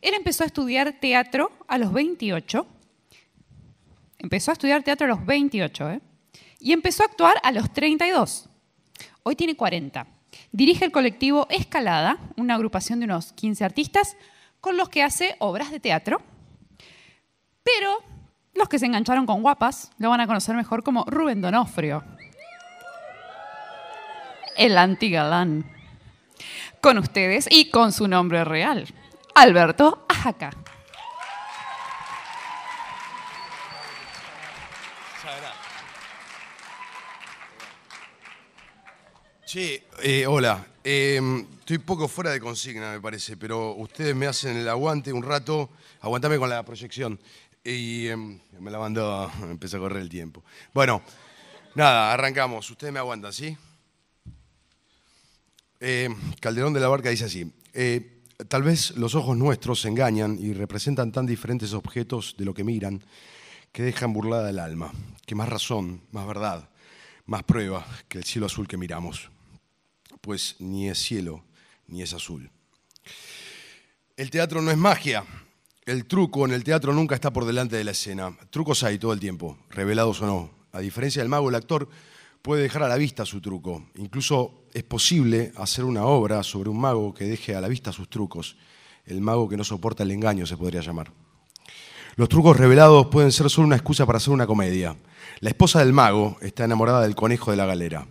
Él empezó a estudiar teatro a los 28. Empezó a estudiar teatro a los 28, ¿eh? Y empezó a actuar a los 32. Hoy tiene 40. Dirige el colectivo Escalada, una agrupación de unos 15 artistas con los que hace obras de teatro. Pero los que se engancharon con guapas lo van a conocer mejor como Rubén Donofrio. El antigalán. Con ustedes y con su nombre real. Alberto Ajaca. Sí, eh, hola. Eh, estoy poco fuera de consigna, me parece, pero ustedes me hacen el aguante un rato. Aguantame con la proyección. Y em, me la mandó, empezó a correr el tiempo. Bueno, nada, arrancamos. Ustedes me aguantan, ¿sí? Em, Calderón de la Barca dice así. Eh, Tal vez los ojos nuestros engañan y representan tan diferentes objetos de lo que miran que dejan burlada el alma, que más razón, más verdad, más prueba que el cielo azul que miramos, pues ni es cielo ni es azul. El teatro no es magia, el truco en el teatro nunca está por delante de la escena, trucos hay todo el tiempo, revelados o no. A diferencia del mago, el actor puede dejar a la vista su truco, incluso es posible hacer una obra sobre un mago que deje a la vista sus trucos. El mago que no soporta el engaño se podría llamar. Los trucos revelados pueden ser solo una excusa para hacer una comedia. La esposa del mago está enamorada del conejo de la galera.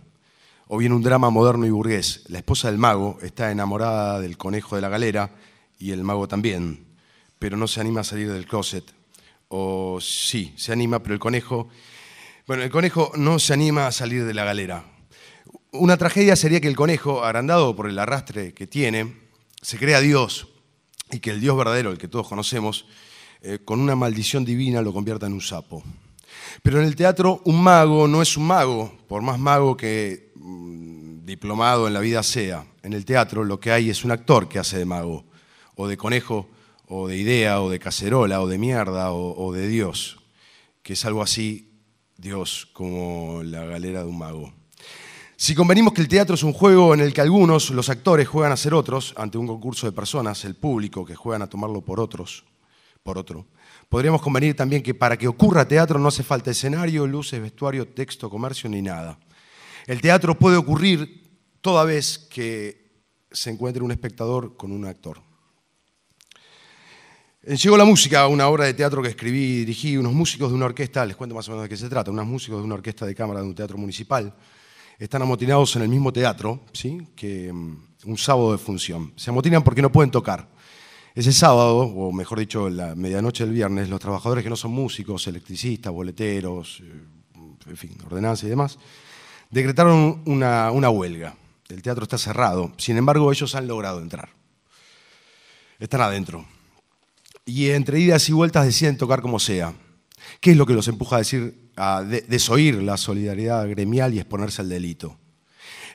O bien un drama moderno y burgués. La esposa del mago está enamorada del conejo de la galera y el mago también, pero no se anima a salir del closet. O sí, se anima, pero el conejo... Bueno, el conejo no se anima a salir de la galera. Una tragedia sería que el conejo, agrandado por el arrastre que tiene, se crea Dios y que el Dios verdadero, el que todos conocemos, eh, con una maldición divina lo convierta en un sapo. Pero en el teatro un mago no es un mago, por más mago que mm, diplomado en la vida sea. En el teatro lo que hay es un actor que hace de mago, o de conejo, o de idea, o de cacerola, o de mierda, o de Dios, que es algo así, Dios, como la galera de un mago. Si convenimos que el teatro es un juego en el que algunos, los actores, juegan a ser otros ante un concurso de personas, el público, que juegan a tomarlo por otros, por otro, podríamos convenir también que para que ocurra teatro no hace falta escenario, luces, vestuario, texto, comercio ni nada. El teatro puede ocurrir toda vez que se encuentre un espectador con un actor. Llegó la música, una obra de teatro que escribí y dirigí, unos músicos de una orquesta, les cuento más o menos de qué se trata, unos músicos de una orquesta de cámara de un teatro municipal están amotinados en el mismo teatro, ¿sí? que mm, un sábado de función. Se amotinan porque no pueden tocar. Ese sábado, o mejor dicho, la medianoche del viernes, los trabajadores que no son músicos, electricistas, boleteros, eh, en fin, ordenanza y demás, decretaron una, una huelga. El teatro está cerrado. Sin embargo, ellos han logrado entrar. Están adentro. Y entre idas y vueltas deciden tocar como sea. ¿Qué es lo que los empuja a decir, a desoír la solidaridad gremial y exponerse al delito?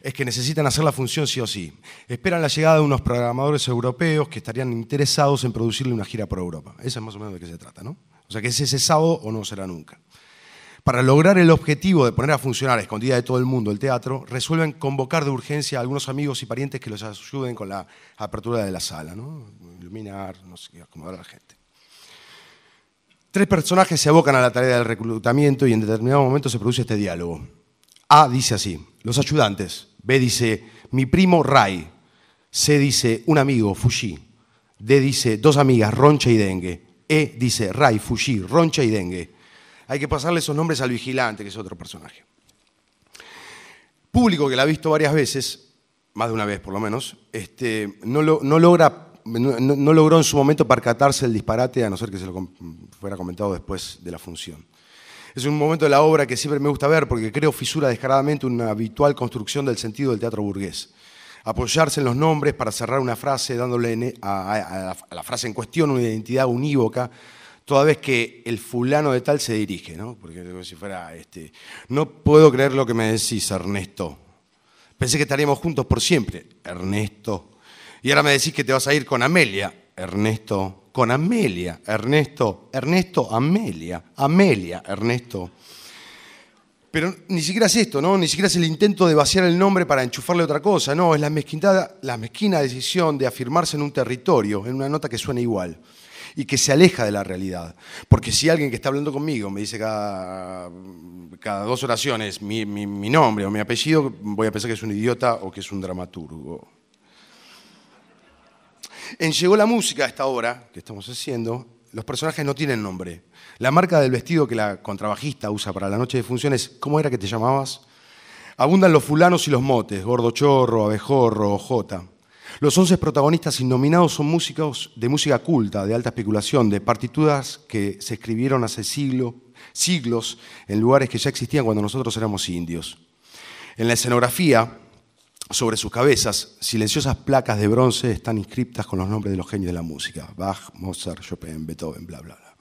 es que necesitan hacer la función sí o sí. Esperan la llegada de unos programadores europeos que estarían interesados en producirle una gira por Europa. Eso es más o menos de qué se trata, ¿no? O sea, que es ese sábado o no será nunca. Para lograr el objetivo de poner a funcionar a escondida de todo el mundo el teatro, resuelven convocar de urgencia a algunos amigos y parientes que los ayuden con la apertura de la sala, ¿no? Iluminar, no sé, acomodar a la gente. Tres personajes se abocan a la tarea del reclutamiento y en determinado momento se produce este diálogo. A dice así, los ayudantes. B dice, mi primo Ray. C dice, un amigo, Fuji. D dice, dos amigas, Roncha y Dengue. E dice, Ray, Fuji, Roncha y Dengue. Hay que pasarle esos nombres al vigilante, que es otro personaje. Público que la ha visto varias veces, más de una vez por lo menos, este, no, no logra no, logró en su momento percatarse el disparate, a no ser que se lo fuera comentado después de la función. Es un momento de la obra que siempre me gusta ver porque creo fisura descaradamente una habitual construcción del sentido del teatro burgués. Apoyarse en los nombres para cerrar una frase, dándole e, a, la frase en cuestión una identidad unívoca, toda vez que el fulano de tal se dirige, ¿no? Porque si fuera, este, no puedo creer lo que me decís, Ernesto. Pensé que estaríamos juntos por siempre, Ernesto. Y ahora me decís que te vas a ir con Amelia. Ernesto, con Amelia, Ernesto, Ernesto, Amelia, Amelia, Ernesto. Pero ni siquiera es esto, ¿no? Ni siquiera es el intento de vaciar el nombre para enchufarle otra cosa, no, es la, la mezquina decisión de afirmarse en un territorio, en una nota que suena igual y que se aleja de la realidad. Porque si alguien que está hablando conmigo me dice cada, cada dos oraciones mi nombre o mi apellido, voy a pensar que es un idiota o que es un dramaturgo. En Llegó la música, a esta obra que estamos haciendo, los personajes no tienen nombre. La marca del vestido que la contrabajista usa para la noche de funciones, ¿cómo era que te llamabas? Abundan los fulanos y los motes, gordo chorro, abejorro, Jota. Los once protagonistas innominados son músicos de música culta, de alta especulación, de partituras que se escribieron hace siglo, siglos en lugares que ya existían cuando nosotros éramos indios. En la escenografía, sobre sus cabezas, silenciosas placas de bronce están inscriptas con los nombres de los genios de la música, Bach, Mozart, Chopin, Beethoven, bla, bla, bla.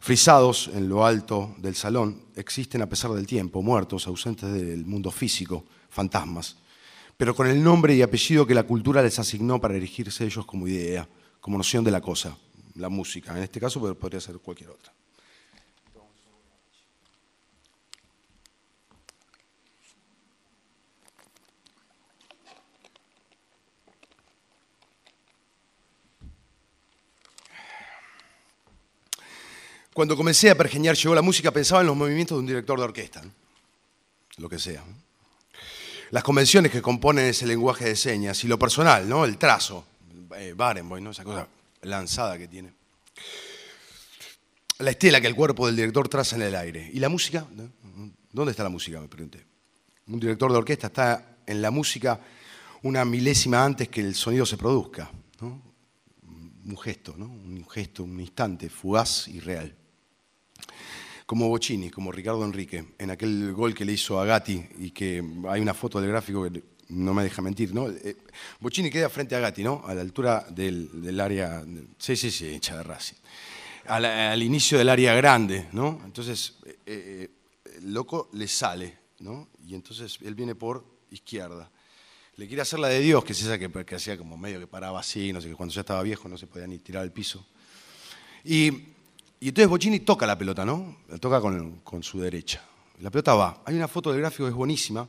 Frisados en lo alto del salón, existen a pesar del tiempo, muertos, ausentes del mundo físico, fantasmas, pero con el nombre y apellido que la cultura les asignó para erigirse ellos como idea, como noción de la cosa, la música, en este caso podría ser cualquier otra. Cuando comencé a pergeñar llegó la música, pensaba en los movimientos de un director de orquesta, lo que sea. Las convenciones que componen ese lenguaje de señas y lo personal, ¿no? El trazo, eh, Esa cosa lanzada que tiene. La estela que el cuerpo del director traza en el aire. ¿Y la música? ¿Dónde está la música? Me pregunté. Un director de orquesta está en la música una milésima antes que el sonido se produzca. Un gesto, ¿no? un gesto, un instante fugaz y real como Bocini, como Ricardo Enrique, en aquel gol que le hizo a Gatti y que hay una foto del gráfico que no me deja mentir, ¿no? Eh, Bocini queda frente a Gatti, ¿no? A la altura del, área. Sí, sí, sí, hecha de Racing. Al, inicio del área grande, ¿no? Entonces, eh, eh, el loco le sale, ¿no? Y entonces él viene por izquierda. Le quiere hacer la de Dios, que es esa que, hacía como medio que paraba así, no sé, que cuando ya estaba viejo no se podía ni tirar al piso. Y y entonces Bocini toca la pelota, ¿no? La toca con, su derecha. La pelota va. Hay una foto del gráfico que es buenísima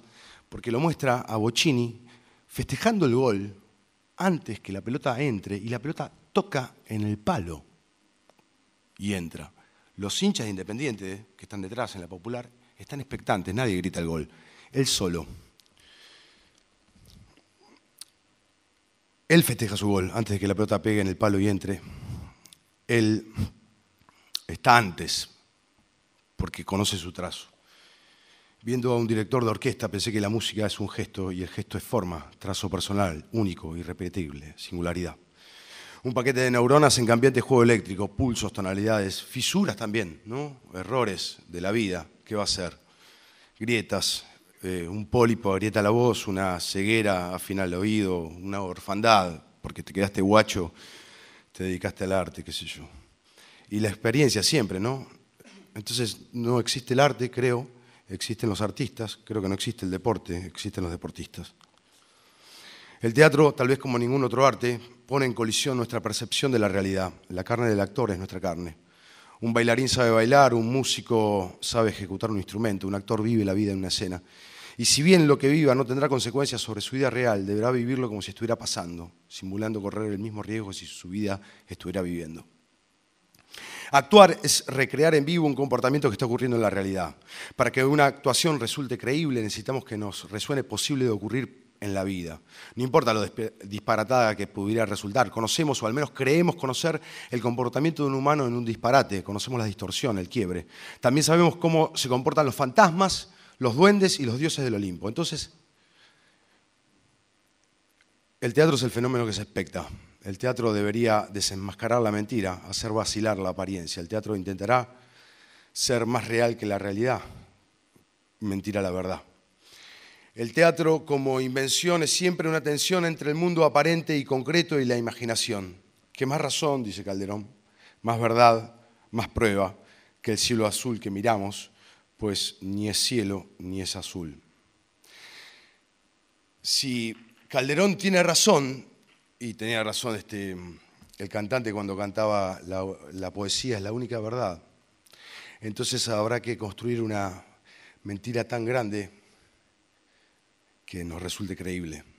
porque lo muestra a Bocini festejando el gol antes que la pelota entre y la pelota toca en el palo y entra. Los hinchas de Independiente que están detrás en la popular están expectantes, nadie grita el gol, él solo. Él festeja su gol antes de que la pelota pegue en el palo y entre. Él antes, porque conoce su trazo. Viendo a un director de orquesta pensé que la música es un gesto y el gesto es forma, trazo personal, único, irrepetible, singularidad. Un paquete de neuronas en cambiante juego eléctrico, pulsos, tonalidades, fisuras también, ¿no? Errores de la vida, ¿qué va a ser? Grietas, eh, un pólipo grieta la voz, una ceguera final el oído, una orfandad, porque te quedaste guacho, te dedicaste al arte, qué sé yo y la experiencia siempre, ¿no? Entonces no existe el arte, creo, existen los artistas, creo que no existe el deporte, existen los deportistas. El teatro, tal vez como ningún otro arte, pone en colisión nuestra percepción de la realidad. La carne del actor es nuestra carne. Un bailarín sabe bailar, un músico sabe ejecutar un instrumento, un actor vive la vida en una escena. Y si bien lo que viva no tendrá consecuencias sobre su vida real, deberá vivirlo como si estuviera pasando, simulando correr el mismo riesgo si su vida estuviera viviendo. Actuar es recrear en vivo un comportamiento que está ocurriendo en la realidad. Para que una actuación resulte creíble necesitamos que nos resuene posible de ocurrir en la vida. No importa lo disparatada que pudiera resultar, conocemos o al menos creemos conocer el comportamiento de un humano en un disparate, conocemos la distorsión, el quiebre. También sabemos cómo se comportan los fantasmas, los duendes y los dioses del Olimpo. Entonces, el teatro es el fenómeno que se expecta. El teatro debería desenmascarar la mentira, hacer vacilar la apariencia. El teatro intentará ser más real que la realidad, mentira la verdad. El teatro como invención es siempre una tensión entre el mundo aparente y concreto y la imaginación. ¿Qué más razón, dice Calderón, más verdad, más prueba que el cielo azul que miramos, pues ni es cielo ni es azul. Si Calderón tiene razón, y tenía razón este, el cantante cuando cantaba la, la poesía es la única verdad. Entonces habrá que construir una mentira tan grande que nos resulte creíble.